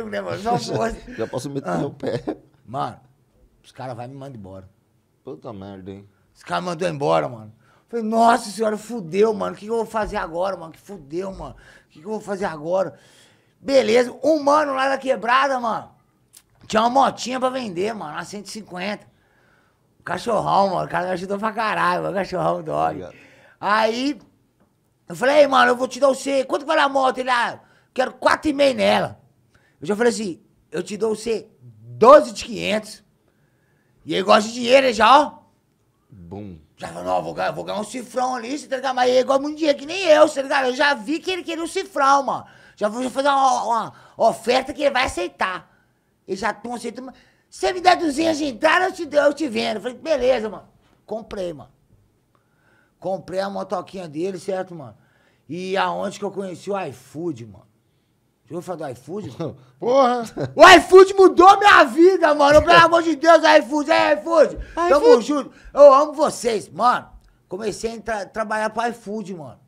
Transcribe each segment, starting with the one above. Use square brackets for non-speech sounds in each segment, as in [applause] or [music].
emprego, né, mano? [laughs] Já posso meter ah. meu pé. Mano, os caras vão me mandam embora. Puta merda, hein? Os caras mandou embora, mano. Falei, nossa senhora, fudeu, mano. O que, que eu vou fazer agora, mano? Que fudeu, mano. O que, que eu vou fazer agora? Beleza, um mano lá da quebrada, mano. Tinha uma motinha pra vender, mano, a 150. O cachorrão, mano. O cara me ajudou pra caralho, mano. O cachorrão dói. Aí, eu falei, mano, eu vou te dar o C. Quanto vale a moto? Ele, ah, quero quatro e meio nela. Eu já falei assim, eu te dou você 12 de 500. E ele gosta de dinheiro, ele já, ó. Bum. Já falou, não, vou, ganhar, vou ganhar um cifrão ali, você tá ligado? Mas ele é gosta muito dinheiro, que nem eu, você tá ligado? Eu já vi que ele queria um cifrão, mano. Já vou fazer uma, uma oferta que ele vai aceitar. Ele já não aceita. Você me dá 200 de entrada, eu te, eu te vendo. Eu falei, beleza, mano. Comprei, mano. Comprei a motoquinha dele, certo, mano? E aonde que eu conheci o iFood, mano? Você ouviu falar do iFood? [laughs] Porra! O iFood mudou minha vida, mano. Pelo [laughs] amor de Deus, é iFood, é iFood. Tamo junto. Eu amo vocês, mano. Comecei a trabalhar pro iFood, mano.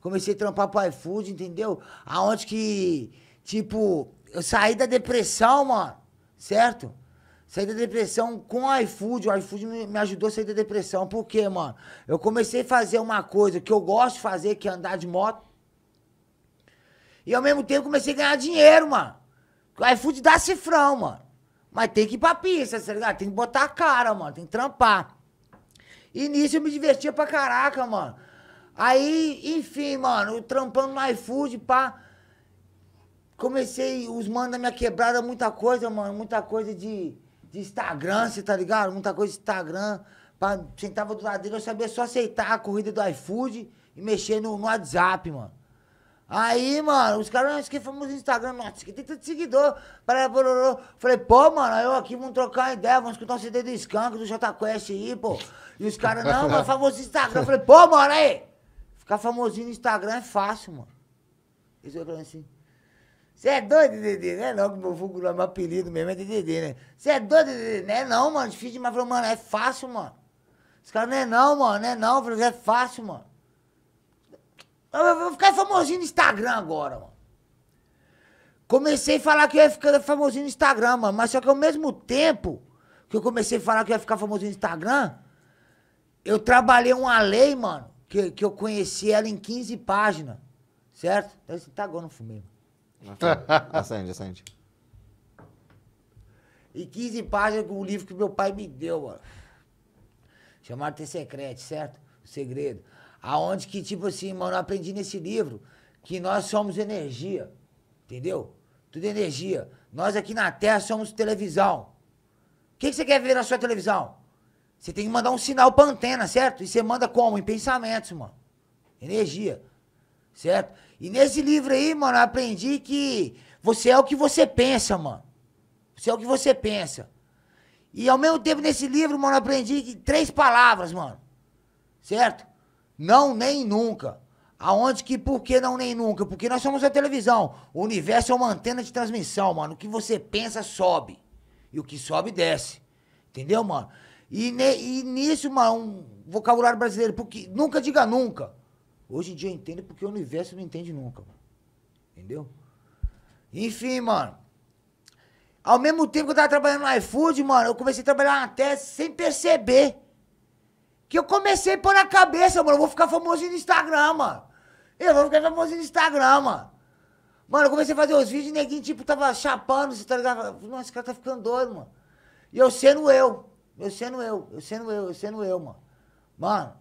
Comecei a trampar pro iFood, entendeu? Aonde que, tipo, eu saí da depressão, mano. Certo? Saí da depressão com o iFood. O iFood me ajudou a sair da depressão. Por quê, mano? Eu comecei a fazer uma coisa que eu gosto de fazer, que é andar de moto. E ao mesmo tempo comecei a ganhar dinheiro, mano. O iFood dá cifrão, mano. Mas tem que ir pra pista, tá ligado? Tem que botar a cara, mano. Tem que trampar. E nisso eu me divertia pra caraca, mano. Aí, enfim, mano, trampando no iFood, pá. Comecei, os manos da minha quebrada, muita coisa, mano. Muita coisa de, de Instagram, você tá ligado? Muita coisa de Instagram. Pá, sentava do lado dele, eu sabia só aceitar a corrida do iFood e mexer no, no WhatsApp, mano. Aí, mano, os caras, nós que fomos no Instagram, nossa, que tem tanto seguidor. Para, Falei, pô, mano, eu aqui vamos trocar ideia, vamos escutar o CD do Skank, do Jota Quest aí, pô. E os caras, não, mano, famoso Instagram. Falei, pô, mano, aí. Ficar famosinho no Instagram é fácil, mano. Eles olham assim. Você é doido, Dedê? Não é não, que meu vulgo meu apelido mesmo é Dedê, né? Você é doido, Dedê? Não é não, mano, difícil demais. Falei, mano, é fácil, mano. Os caras, não é não, mano, não é não. Falei, é fácil, mano. Eu vou ficar famosinho no Instagram agora, mano. Comecei a falar que eu ia ficar famosinho no Instagram, mano. Mas só que ao mesmo tempo que eu comecei a falar que eu ia ficar famosinho no Instagram, eu trabalhei uma lei, mano, que, que eu conheci ela em 15 páginas. Certo? Então você tá agora no mano. Acende, acende. E 15 páginas com o livro que meu pai me deu, mano. Chamado Ter Secreto, certo? O segredo. Aonde que, tipo assim, mano, eu aprendi nesse livro que nós somos energia, entendeu? Tudo é energia. Nós aqui na Terra somos televisão. O que, que você quer ver na sua televisão? Você tem que mandar um sinal pra antena, certo? E você manda como? Em pensamentos, mano. Energia. Certo? E nesse livro aí, mano, eu aprendi que você é o que você pensa, mano. Você é o que você pensa. E ao mesmo tempo, nesse livro, mano, eu aprendi que três palavras, mano. Certo? Não nem nunca. Aonde que, por que não nem nunca? Porque nós somos a televisão. O universo é uma antena de transmissão, mano. O que você pensa sobe. E o que sobe desce. Entendeu, mano? E, ne, e nisso, mano, um vocabulário brasileiro, porque nunca diga nunca. Hoje em dia eu entendo porque o universo não entende nunca, mano. Entendeu? Enfim, mano. Ao mesmo tempo que eu tava trabalhando no iFood, mano, eu comecei a trabalhar na tese sem perceber que eu comecei por a cabeça, mano. Eu vou ficar famoso no Instagram, mano. Eu vou ficar famoso no Instagram, mano. Mano, eu comecei a fazer os vídeos e neguinho, tipo, tava chapando, você tá ligado? Nossa, esse cara tá ficando doido, mano. E eu sendo eu. Eu sendo eu, eu sendo eu, eu sendo eu, mano. Mano,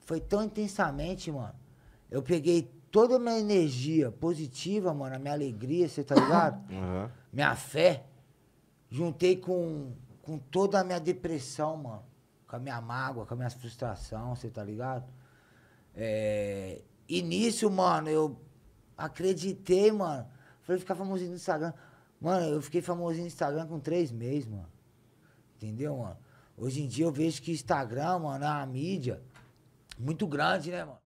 foi tão intensamente, mano. Eu peguei toda a minha energia positiva, mano, a minha alegria, você tá ligado? Uhum. [coughs] Minha fé. Juntei com, com toda a minha depressão, mano com a minha mágoa, com a minha frustração, você tá ligado? É... Início, mano, eu acreditei, mano. Falei, ficar famosinho no Instagram. Mano, eu fiquei famosinho no Instagram com três meses, mano. Entendeu, mano? Hoje em dia eu vejo que Instagram, mano, é uma mídia muito grande, né, mano?